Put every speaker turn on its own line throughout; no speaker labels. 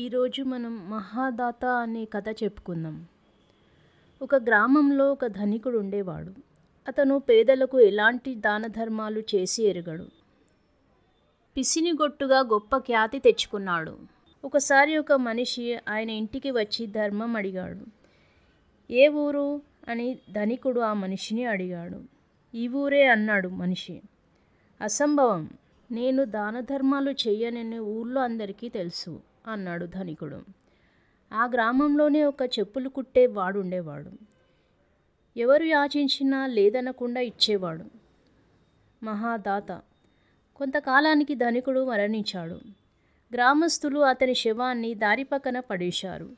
ఈరోజు మనం మహాదాత అనే కథ చెప్పుకుందాం ఒక గ్రామంలో ఒక ధనికుడు ఉండేవాడు అతను పేదలకు ఎలాంటి దాన ధర్మాలు చేసి ఎరగడు పిసినిగొట్టుగా గొప్ప ఖ్యాతి తెచ్చుకున్నాడు ఒకసారి ఒక మనిషి ఆయన ఇంటికి వచ్చి ధర్మం అడిగాడు ఏ ఊరు అని ధనికుడు ఆ మనిషిని అడిగాడు ఈ ఊరే అన్నాడు మనిషి అసంభవం నేను దాన ధర్మాలు చెయ్యనని ఊళ్ళో అందరికీ తెలుసు అన్నాడు ధనికుడు ఆ గ్రామంలోనే ఒక చెప్పులు కుట్టే వాడుండేవాడు ఎవరు యాచించినా లేదనకుండా ఇచ్చేవాడు మహాదాత కొంతకాలానికి ధనికుడు మరణించాడు గ్రామస్తులు అతని శవాన్ని దారి పక్కన పడేశారు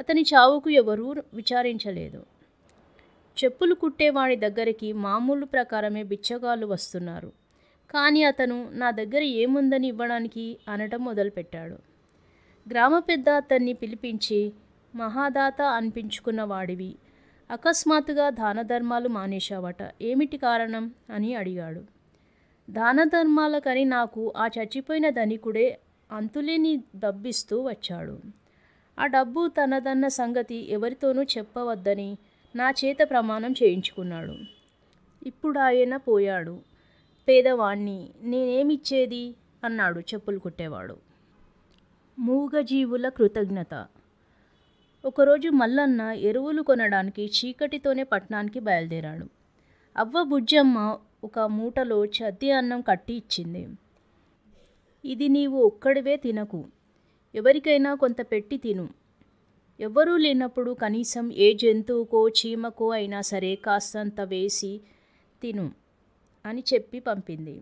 అతని చావుకు ఎవరూ విచారించలేదు చెప్పులు కుట్టేవాడి దగ్గరికి మామూలు ప్రకారమే బిచ్చగాళ్ళు వస్తున్నారు కానీ అతను నా దగ్గర ఏముందని ఇవ్వడానికి అనటం మొదలుపెట్టాడు గ్రామ పెద్ద అతన్ని పిలిపించి మహాదాత అనిపించుకున్నవాడివి అకస్మాత్తుగా దానధర్మాలు మానేశావట ఏమిటి కారణం అని అడిగాడు దానధర్మాలకని నాకు ఆ చచ్చిపోయిన ధనికుడే అంతులేని డబ్బిస్తూ వచ్చాడు ఆ డబ్బు తనదన్న సంగతి ఎవరితోనూ చెప్పవద్దని నా చేత ప్రమాణం చేయించుకున్నాడు ఇప్పుడు ఆయన పోయాడు పేదవాణ్ణి నేనేమిచ్చేది అన్నాడు చెప్పులు కుట్టేవాడు మూగజీవుల కృతజ్ఞత ఒకరోజు మల్లన్న ఎరువులు కొనడానికి చీకటితోనే పట్నానికి బయలుదేరాడు అవ్వ బుజ్జమ్మ ఒక మూటలో చద్ది అన్నం కట్టి ఇచ్చింది ఇది నీవు ఒక్కడివే తినకు ఎవరికైనా కొంత పెట్టి తిను ఎవ్వరూ లేనప్పుడు కనీసం ఏ జంతువుకో చీమకో అయినా సరే కాస్తంత వేసి తిను అని చెప్పి పంపింది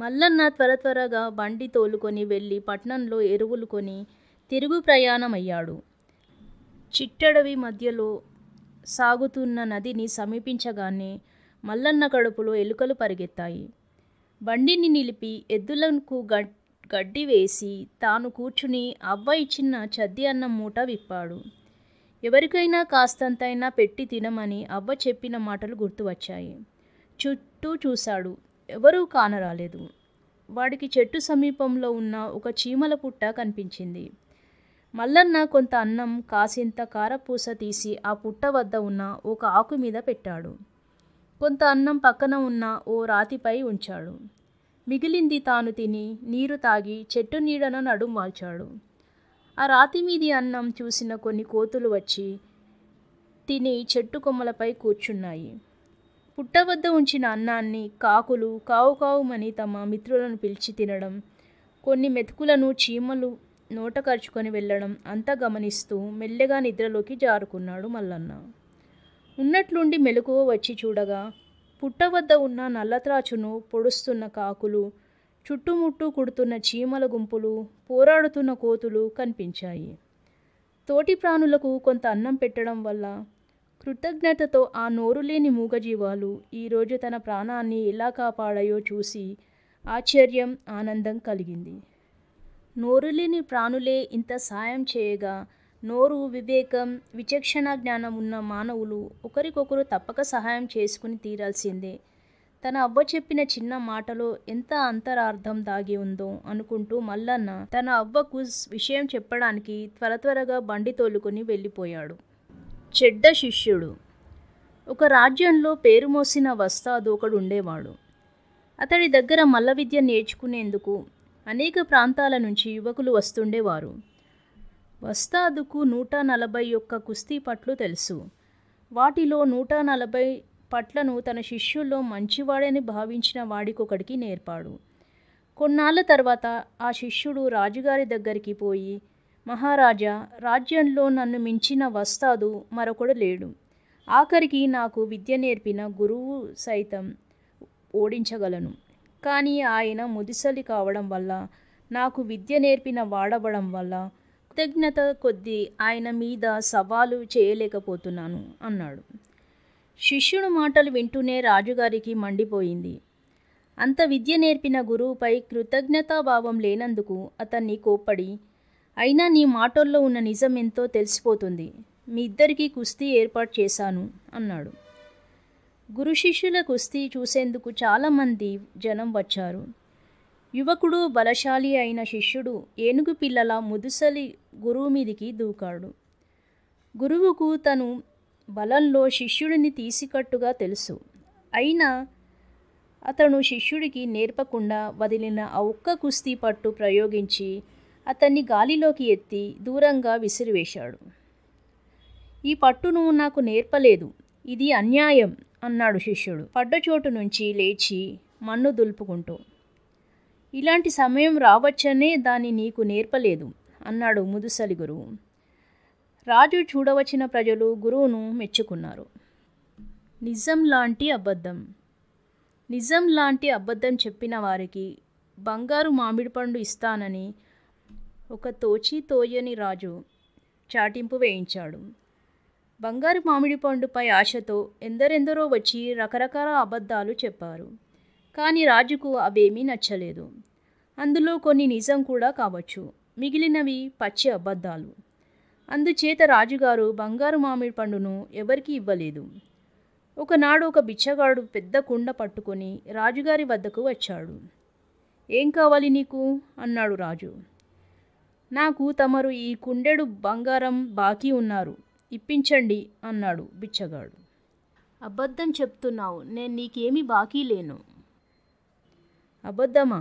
మల్లన్న త్వర త్వరగా బండి తోలుకొని వెళ్ళి పట్నంలో ఎరువులు కొని తిరుగు ప్రయాణమయ్యాడు చిట్టడవి మధ్యలో సాగుతున్న నదిని సమీపించగానే మల్లన్న కడుపులో ఎలుకలు పరిగెత్తాయి బండిని నిలిపి ఎద్దులకు గడ్డి వేసి తాను కూర్చుని అవ్వ ఇచ్చిన చద్ది అన్న మూట విప్పాడు ఎవరికైనా కాస్తంతైనా పెట్టి తినమని అవ్వ చెప్పిన మాటలు గుర్తువచ్చాయి చుట్టూ చూశాడు ఎవరూ కానరాలేదు వాడికి చెట్టు సమీపంలో ఉన్న ఒక చీమల పుట్ట కనిపించింది మల్లన్న కొంత అన్నం కాసింత కారపూస తీసి ఆ పుట్ట వద్ద ఉన్న ఒక ఆకు మీద పెట్టాడు కొంత అన్నం పక్కన ఉన్న ఓ రాతిపై ఉంచాడు మిగిలింది తాను తిని నీరు తాగి చెట్టు నీడన నడుం వాల్చాడు ఆ రాతి మీది అన్నం చూసిన కొన్ని కోతులు వచ్చి తిని చెట్టు కొమ్మలపై కూర్చున్నాయి పుట్ట వద్ద ఉంచిన అన్నాన్ని కాకులు కావు కావుమని తమ మిత్రులను పిలిచి తినడం కొన్ని మెతుకులను చీమలు నోట ఖర్చుకొని వెళ్ళడం అంతా గమనిస్తూ మెల్లగా నిద్రలోకి జారుకున్నాడు మల్లన్న ఉన్నట్లుండి మెలకువ వచ్చి చూడగా పుట్ట వద్ద ఉన్న నల్లత్రాచును పొడుస్తున్న కాకులు చుట్టుముట్టు కుడుతున్న చీమల గుంపులు పోరాడుతున్న కోతులు కనిపించాయి తోటి ప్రాణులకు కొంత అన్నం పెట్టడం వల్ల కృతజ్ఞతతో ఆ నోరులేని మూగజీవాలు ఈరోజు తన ప్రాణాన్ని ఎలా కాపాడాయో చూసి ఆశ్చర్యం ఆనందం కలిగింది నోరులేని ప్రాణులే ఇంత సాయం చేయగా నోరు వివేకం విచక్షణ జ్ఞానం ఉన్న మానవులు ఒకరికొకరు తప్పక సహాయం చేసుకుని తీరాల్సిందే తన అవ్వ చెప్పిన చిన్న మాటలో ఎంత అంతరార్థం దాగి ఉందో అనుకుంటూ మల్లన్న తన అవ్వకు విషయం చెప్పడానికి త్వర త్వరగా బండి తోలుకొని వెళ్ళిపోయాడు చెడ్డ శిష్యుడు ఒక రాజ్యంలో పేరు మోసిన వస్తాదు ఒకడు ఉండేవాడు అతడి దగ్గర మల్ల విద్య నేర్చుకునేందుకు అనేక ప్రాంతాల నుంచి యువకులు వస్తుండేవారు వస్తాదుకు నూట నలభై ఒక్క కుస్తీ పట్లు తెలుసు వాటిలో నూట నలభై పట్లను తన శిష్యుల్లో మంచివాడని భావించిన వాడికొకడికి నేర్పాడు కొన్నాళ్ళ తర్వాత ఆ శిష్యుడు రాజుగారి దగ్గరికి పోయి మహారాజా రాజ్యంలో నన్ను మించిన వస్తాదు మరొకడు లేడు ఆఖరికి నాకు విద్య నేర్పిన గురువు సైతం ఓడించగలను కానీ ఆయన ముదిసలి కావడం వల్ల నాకు విద్య నేర్పిన వాడబడం వల్ల కృతజ్ఞత కొద్దీ ఆయన మీద సవాలు చేయలేకపోతున్నాను అన్నాడు శిష్యుడు మాటలు వింటూనే రాజుగారికి మండిపోయింది అంత విద్య నేర్పిన గురువుపై కృతజ్ఞతాభావం లేనందుకు అతన్ని కోప్పడి అయినా నీ మాటల్లో ఉన్న నిజం ఎంతో తెలిసిపోతుంది మీ ఇద్దరికీ కుస్తీ ఏర్పాటు చేశాను అన్నాడు గురు శిష్యుల కుస్తీ చూసేందుకు చాలామంది జనం వచ్చారు యువకుడు బలశాలి అయిన శిష్యుడు ఏనుగు పిల్లల ముదుసలి గురువు మీదికి దూకాడు గురువుకు తను బలంలో శిష్యుడిని తీసికట్టుగా తెలుసు అయినా అతను శిష్యుడికి నేర్పకుండా వదిలిన ఆ ఒక్క కుస్తీ పట్టు ప్రయోగించి అతన్ని గాలిలోకి ఎత్తి దూరంగా విసిరివేశాడు ఈ పట్టు నువ్వు నాకు నేర్పలేదు ఇది అన్యాయం అన్నాడు శిష్యుడు పడ్డచోటు నుంచి లేచి మన్ను దులుపుకుంటూ ఇలాంటి సమయం రావచ్చనే దాన్ని నీకు నేర్పలేదు అన్నాడు ముదుసలి గురువు రాజు చూడవచ్చిన ప్రజలు గురువును మెచ్చుకున్నారు నిజం లాంటి అబద్ధం నిజం లాంటి అబద్ధం చెప్పిన వారికి బంగారు మామిడి పండు ఇస్తానని ఒక తోచి తోయని రాజు చాటింపు వేయించాడు బంగారు మామిడి పండుపై ఆశతో ఎందరెందరో వచ్చి రకరకాల అబద్ధాలు చెప్పారు కానీ రాజుకు అవేమీ నచ్చలేదు అందులో కొన్ని నిజం కూడా కావచ్చు మిగిలినవి పచ్చి అబద్ధాలు అందుచేత రాజుగారు బంగారు మామిడి పండును ఎవరికి ఇవ్వలేదు ఒకనాడు ఒక బిచ్చగాడు పెద్ద కుండ పట్టుకొని రాజుగారి వద్దకు వచ్చాడు ఏం కావాలి నీకు అన్నాడు రాజు నాకు తమరు ఈ కుండెడు బంగారం బాకీ ఉన్నారు ఇప్పించండి అన్నాడు బిచ్చగాడు అబద్ధం చెప్తున్నావు నేను నీకేమీ బాకీ లేను అబద్ధమా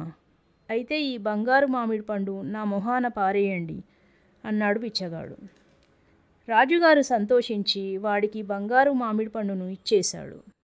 అయితే ఈ బంగారు మామిడి పండు నా మొహాన పారేయండి అన్నాడు బిచ్చగాడు రాజుగారు సంతోషించి వాడికి బంగారు మామిడి పండును ఇచ్చేశాడు